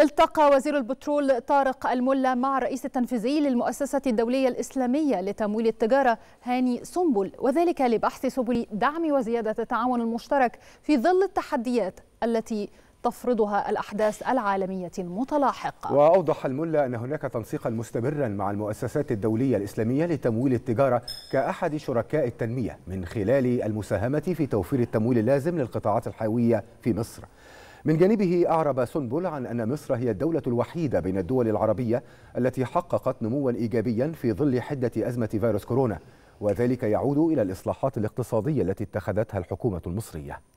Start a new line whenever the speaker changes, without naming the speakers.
التقى وزير البترول طارق الملا مع الرئيس التنفيذي للمؤسسة الدولية الإسلامية لتمويل التجارة هاني سنبل وذلك لبحث سبل دعم وزيادة التعاون المشترك في ظل التحديات التي تفرضها الأحداث العالمية المتلاحقة
وأوضح الملا أن هناك تنسيقا مستمرا مع المؤسسات الدولية الإسلامية لتمويل التجارة كأحد شركاء التنمية من خلال المساهمة في توفير التمويل اللازم للقطاعات الحيوية في مصر من جانبه أعرب سنبل عن أن مصر هي الدولة الوحيدة بين الدول العربية التي حققت نموا إيجابيا في ظل حدة أزمة فيروس كورونا وذلك يعود إلى الإصلاحات الاقتصادية التي اتخذتها الحكومة المصرية